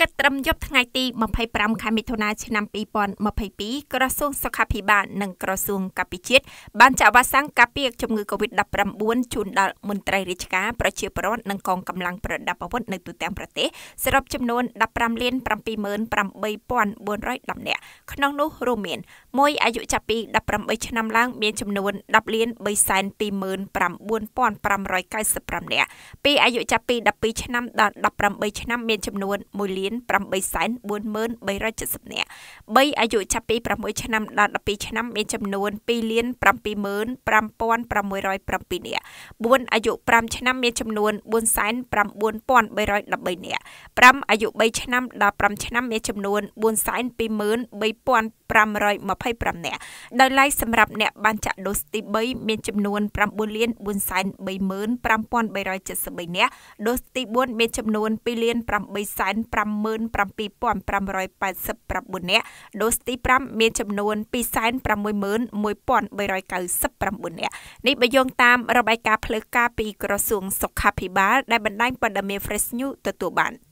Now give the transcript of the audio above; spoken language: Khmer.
គិតត្រឹមយប់ថ្ងៃទី25ខែមិថុនាឆ្នាំ2022ក្រសួងសុខាភិបាលនិងក្រសួងកាពិជាតិបានចាក់វ៉ាក់សាំងការពារជំងឺ Covid-19 ជូនដល់មន្ត្រីរាជការប្រជាពលរដ្ឋនិងកងកម្លាំងប្រដាប់អាវុធនៅទូទាំងប្រទេសសរុបចំនួន15.78410នាក់ក្នុងនោះរួមមានមួយអាយុចាប់ពី18ឆ្នាំឡើង មានចំនួន10លាន329,595នាក់ពីរអាយុចាប់ពី12ឆ្នាំដល់18ឆ្នាំមានចំនួន1លាន844,370នាក់បីអាយុចាប់ពី6ឆ្នាំដល់12ឆ្នាំមានចំនួន2លាន75,607នាក់4អាយុ5ឆ្នាំមានចំនួន4,9313នាក់5អាយុ3ឆ្នាំដល់5ឆ្នាំមានចំនួន4,23,000 2525នាក់ដោយឡែកសម្រាប់អ្នកបានចាក់ដូសទី3មានចំនួន9លាន435,373នាក់ដូសទី4មានចំនួន2លាន857,589នាក់ដូសទី5មានចំនួន261,399នាក់នេះបើយោងតាមរបាយការណ៍ផ្លូវការពីក្រសួងសុខាភិបាលដែលបណ្ដាញព័ត៌មាន Fresh News ទទួលបាន។